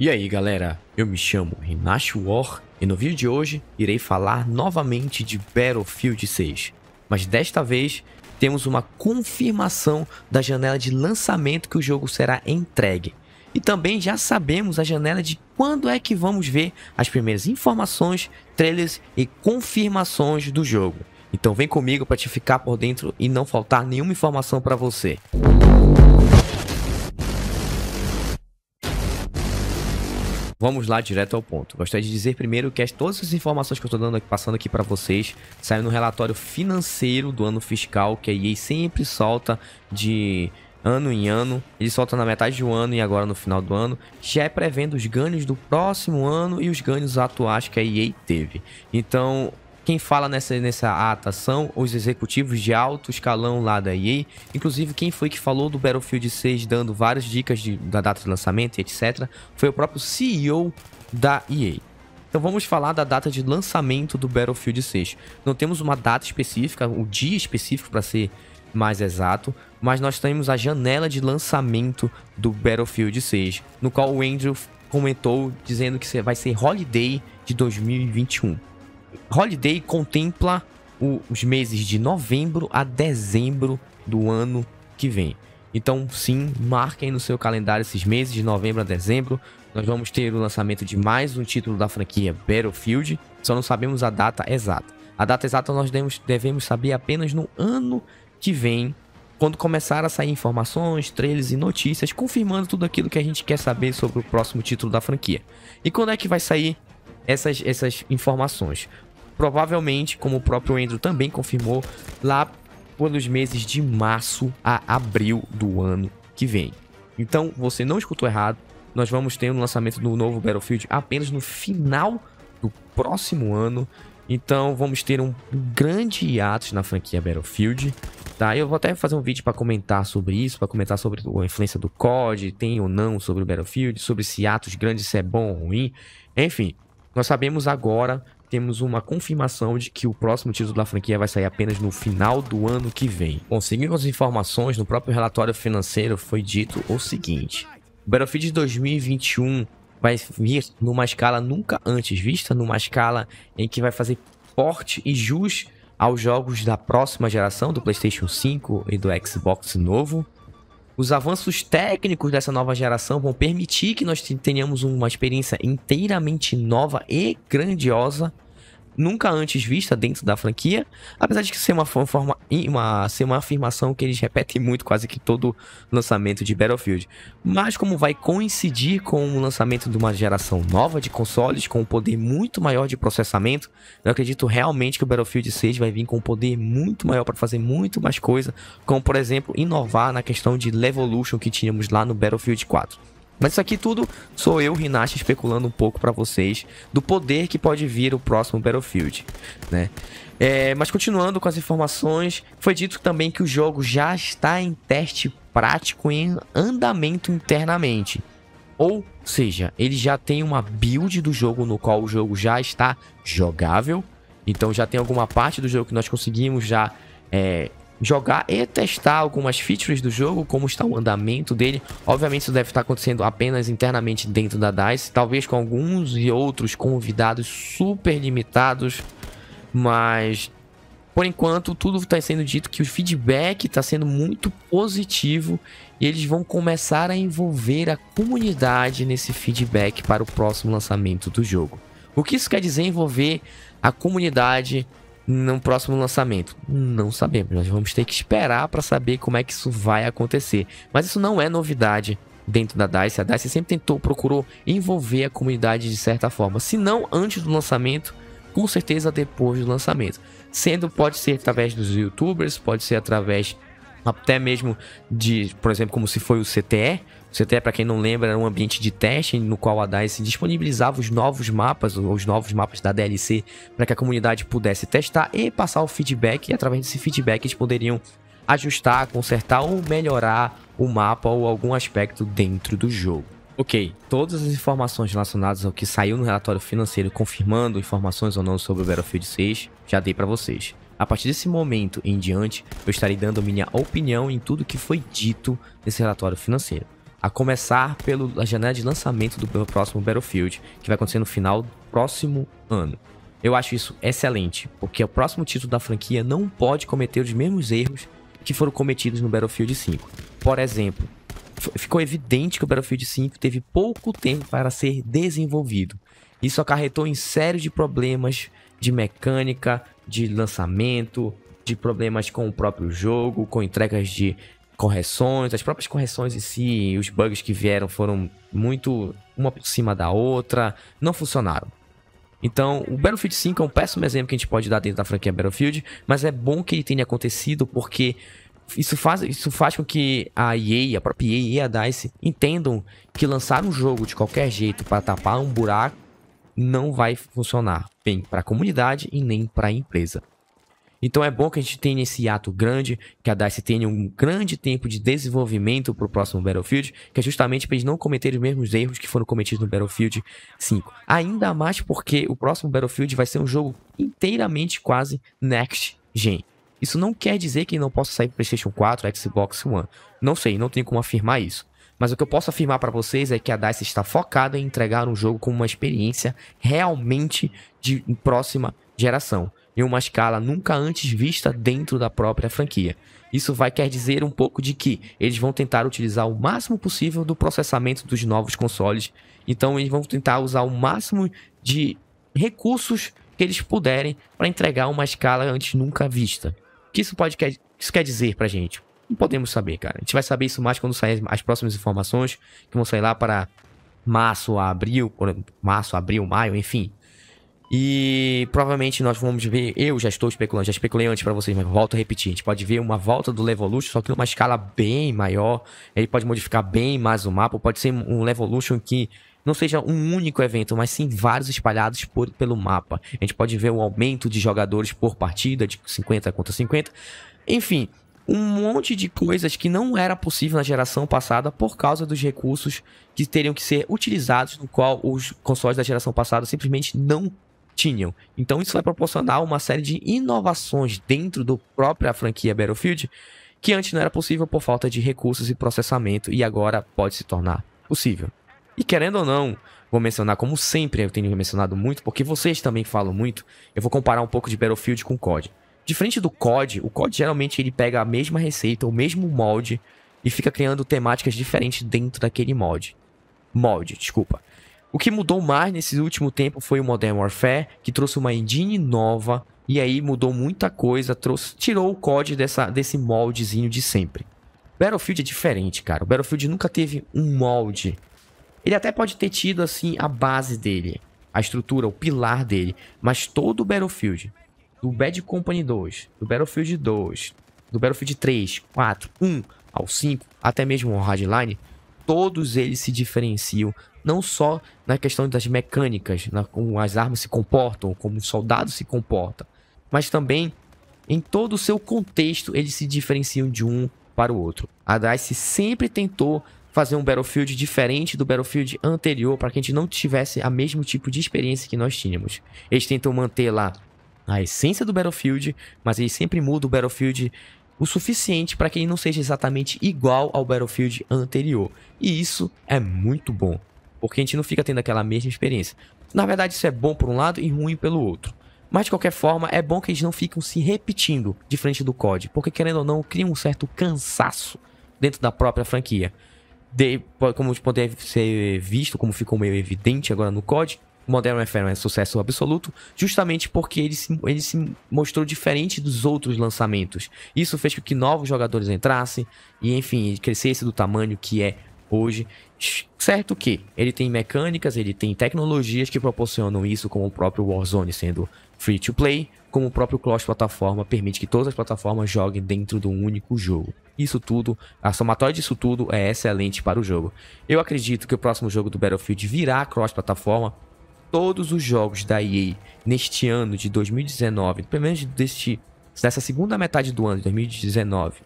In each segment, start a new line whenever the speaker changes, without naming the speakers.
E aí galera, eu me chamo Rinash War e no vídeo de hoje irei falar novamente de Battlefield 6. Mas desta vez temos uma confirmação da janela de lançamento que o jogo será entregue. E também já sabemos a janela de quando é que vamos ver as primeiras informações, trailers e confirmações do jogo. Então vem comigo para te ficar por dentro e não faltar nenhuma informação para você. Música Vamos lá direto ao ponto. Gostaria de dizer primeiro que as, todas as informações que eu estou dando passando aqui para vocês saem no relatório financeiro do ano fiscal que a EA sempre solta de ano em ano. Ele solta na metade do ano e agora no final do ano, já é prevendo os ganhos do próximo ano e os ganhos atuais que a EA teve. Então, quem fala nessa, nessa ata são os executivos de alto escalão lá da EA. Inclusive, quem foi que falou do Battlefield 6 dando várias dicas de, da data de lançamento e etc. Foi o próprio CEO da EA. Então vamos falar da data de lançamento do Battlefield 6. Não temos uma data específica, o um dia específico para ser mais exato, mas nós temos a janela de lançamento do Battlefield 6, no qual o Andrew comentou dizendo que vai ser holiday de 2021. Holiday contempla o, os meses de novembro a dezembro do ano que vem. Então, sim, marquem no seu calendário esses meses de novembro a dezembro. Nós vamos ter o lançamento de mais um título da franquia Battlefield, só não sabemos a data exata. A data exata nós devemos saber apenas no ano que vem, quando começar a sair informações, trailers e notícias confirmando tudo aquilo que a gente quer saber sobre o próximo título da franquia. E quando é que vai sair essas, essas informações? provavelmente, como o próprio Andrew também confirmou, lá pelos meses de março a abril do ano que vem. Então, você não escutou errado, nós vamos ter o um lançamento do novo Battlefield apenas no final do próximo ano. Então, vamos ter um grande hiatus na franquia Battlefield. Tá, eu vou até fazer um vídeo para comentar sobre isso, para comentar sobre a influência do COD, tem ou não sobre o Battlefield, sobre se atos grandes se é bom ou ruim. Enfim, nós sabemos agora temos uma confirmação de que o próximo título da franquia vai sair apenas no final do ano que vem. conseguimos as informações, no próprio relatório financeiro foi dito o seguinte. Battlefield 2021 vai vir numa escala nunca antes vista, numa escala em que vai fazer porte e jus aos jogos da próxima geração do PlayStation 5 e do Xbox novo. Os avanços técnicos dessa nova geração vão permitir que nós tenhamos uma experiência inteiramente nova e grandiosa nunca antes vista dentro da franquia, apesar de que ser uma, forma, uma, ser uma afirmação que eles repetem muito quase que todo lançamento de Battlefield. Mas como vai coincidir com o lançamento de uma geração nova de consoles, com um poder muito maior de processamento, eu acredito realmente que o Battlefield 6 vai vir com um poder muito maior para fazer muito mais coisa, como por exemplo inovar na questão de Levolution que tínhamos lá no Battlefield 4. Mas isso aqui tudo sou eu, Rinashi, especulando um pouco para vocês do poder que pode vir o próximo Battlefield, né? É, mas continuando com as informações, foi dito também que o jogo já está em teste prático em andamento internamente. Ou seja, ele já tem uma build do jogo no qual o jogo já está jogável. Então já tem alguma parte do jogo que nós conseguimos já é, jogar e testar algumas features do jogo, como está o andamento dele. Obviamente isso deve estar acontecendo apenas internamente dentro da DICE, talvez com alguns e outros convidados super limitados, mas por enquanto tudo está sendo dito que o feedback está sendo muito positivo e eles vão começar a envolver a comunidade nesse feedback para o próximo lançamento do jogo. O que isso quer dizer envolver a comunidade no próximo lançamento? Não sabemos. Nós vamos ter que esperar para saber como é que isso vai acontecer. Mas isso não é novidade dentro da DICE. A DICE sempre tentou, procurou envolver a comunidade de certa forma. Se não antes do lançamento, com certeza depois do lançamento. Sendo, pode ser através dos youtubers, pode ser através até mesmo de, por exemplo, como se foi o CTE, CTE, para quem não lembra, era um ambiente de teste no qual a DICE disponibilizava os novos mapas, os novos mapas da DLC, para que a comunidade pudesse testar e passar o feedback. E através desse feedback eles poderiam ajustar, consertar ou melhorar o mapa ou algum aspecto dentro do jogo. Ok, todas as informações relacionadas ao que saiu no relatório financeiro confirmando informações ou não sobre o Battlefield 6 já dei para vocês. A partir desse momento em diante, eu estarei dando minha opinião em tudo que foi dito nesse relatório financeiro. A começar pela janela de lançamento do próximo Battlefield, que vai acontecer no final do próximo ano. Eu acho isso excelente, porque o próximo título da franquia não pode cometer os mesmos erros que foram cometidos no Battlefield 5. Por exemplo, ficou evidente que o Battlefield 5 teve pouco tempo para ser desenvolvido. Isso acarretou em série de problemas de mecânica, de lançamento, de problemas com o próprio jogo, com entregas de correções, as próprias correções em si, os bugs que vieram foram muito uma por cima da outra, não funcionaram. Então, o Battlefield 5 é um péssimo exemplo que a gente pode dar dentro da franquia Battlefield, mas é bom que ele tenha acontecido porque isso faz, isso faz com que a EA, a própria EA e a DICE entendam que lançar um jogo de qualquer jeito para tapar um buraco não vai funcionar bem para a comunidade e nem para a empresa. Então é bom que a gente tenha esse ato grande, que a DICE tenha um grande tempo de desenvolvimento para o próximo Battlefield, que é justamente para eles não cometerem os mesmos erros que foram cometidos no Battlefield 5. Ainda mais porque o próximo Battlefield vai ser um jogo inteiramente quase next gen. Isso não quer dizer que não possa sair para PlayStation 4, Xbox One. Não sei, não tenho como afirmar isso. Mas o que eu posso afirmar para vocês é que a DICE está focada em entregar um jogo com uma experiência realmente de próxima geração em uma escala nunca antes vista dentro da própria franquia. Isso vai quer dizer um pouco de que eles vão tentar utilizar o máximo possível do processamento dos novos consoles, então eles vão tentar usar o máximo de recursos que eles puderem para entregar uma escala antes nunca vista. O que isso pode quer, isso quer dizer pra gente? Não podemos saber, cara. A gente vai saber isso mais quando sair as próximas informações que vão sair lá para março, abril, março, abril, maio, enfim, e provavelmente nós vamos ver, eu já estou especulando, já especulei antes para vocês, mas volto a repetir, a gente pode ver uma volta do Levolution, só que numa escala bem maior, ele pode modificar bem mais o mapa, pode ser um Levolution que não seja um único evento, mas sim vários espalhados por, pelo mapa. A gente pode ver um aumento de jogadores por partida, de 50 contra 50, enfim... Um monte de coisas que não era possível na geração passada por causa dos recursos que teriam que ser utilizados, no qual os consoles da geração passada simplesmente não tinham. Então isso vai proporcionar uma série de inovações dentro da própria franquia Battlefield que antes não era possível por falta de recursos e processamento e agora pode se tornar possível. E querendo ou não, vou mencionar como sempre eu tenho mencionado muito, porque vocês também falam muito, eu vou comparar um pouco de Battlefield com COD. Diferente do COD, o COD geralmente ele pega a mesma receita, o mesmo molde e fica criando temáticas diferentes dentro daquele molde. Molde, desculpa. O que mudou mais nesse último tempo foi o Modern Warfare, que trouxe uma engine nova e aí mudou muita coisa, trouxe, tirou o COD dessa, desse moldezinho de sempre. Battlefield é diferente, cara. O Battlefield nunca teve um molde. Ele até pode ter tido assim a base dele, a estrutura, o pilar dele, mas todo o Battlefield, do Bad Company 2, do Battlefield 2, do Battlefield 3, 4, 1 ao 5, até mesmo o Hardline, todos eles se diferenciam não só na questão das mecânicas, na, como as armas se comportam, como o soldado se comporta, mas também em todo o seu contexto eles se diferenciam de um para o outro. A DICE sempre tentou fazer um Battlefield diferente do Battlefield anterior para que a gente não tivesse a mesmo tipo de experiência que nós tínhamos. Eles tentam manter lá a essência do Battlefield, mas eles sempre mudam o Battlefield o suficiente para que ele não seja exatamente igual ao Battlefield anterior. E isso é muito bom. Porque a gente não fica tendo aquela mesma experiência. Na verdade, isso é bom por um lado e ruim pelo outro. Mas de qualquer forma, é bom que eles não ficam se repetindo de frente do COD, porque querendo ou não, cria um certo cansaço dentro da própria franquia. De, como pode ser visto, como ficou meio evidente agora no COD, Modern Warfare é um sucesso absoluto, justamente porque ele se, ele se mostrou diferente dos outros lançamentos. Isso fez com que novos jogadores entrassem e, enfim, crescesse do tamanho que é hoje. Certo que ele tem mecânicas, ele tem tecnologias que proporcionam isso, como o próprio Warzone sendo free to play, como o próprio cross-plataforma permite que todas as plataformas joguem dentro de um único jogo. Isso tudo, a somatória disso tudo é excelente para o jogo. Eu acredito que o próximo jogo do Battlefield virá cross-plataforma. Todos os jogos da EA neste ano de 2019, pelo menos deste, dessa segunda metade do ano de 2019,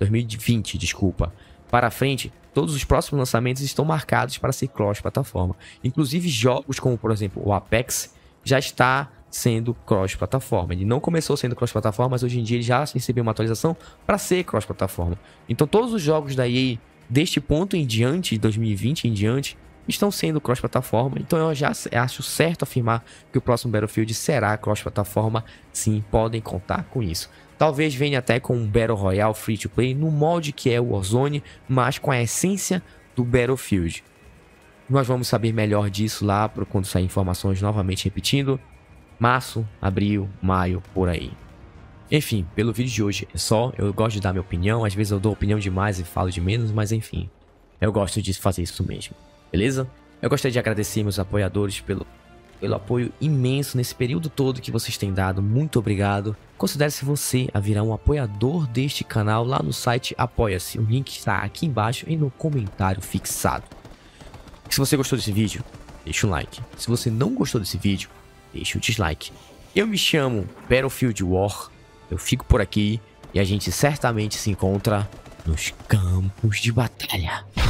2020, desculpa, para frente, Todos os próximos lançamentos estão marcados para ser cross-plataforma. Inclusive jogos como, por exemplo, o Apex já está sendo cross-plataforma. Ele não começou sendo cross-plataforma, mas hoje em dia ele já recebeu uma atualização para ser cross-plataforma. Então todos os jogos da EA deste ponto em diante, 2020 em diante, estão sendo cross-plataforma. Então eu já acho certo afirmar que o próximo Battlefield será cross-plataforma. Sim, podem contar com isso. Talvez venha até com um Battle Royale free to play no molde que é o Warzone, mas com a essência do Battlefield. Nós vamos saber melhor disso lá quando sair informações, novamente repetindo. Março, abril, maio, por aí. Enfim, pelo vídeo de hoje é só. Eu gosto de dar minha opinião, às vezes eu dou opinião demais e falo de menos, mas enfim. Eu gosto de fazer isso mesmo, beleza? Eu gostaria de agradecer meus apoiadores pelo pelo apoio imenso nesse período todo que vocês têm dado. Muito obrigado. Considere-se você a virar um apoiador deste canal lá no site Apoia-se. O link está aqui embaixo e no comentário fixado. Se você gostou desse vídeo, deixa um like. Se você não gostou desse vídeo, deixa o um dislike. Eu me chamo Battlefield War. Eu fico por aqui e a gente certamente se encontra nos campos de batalha.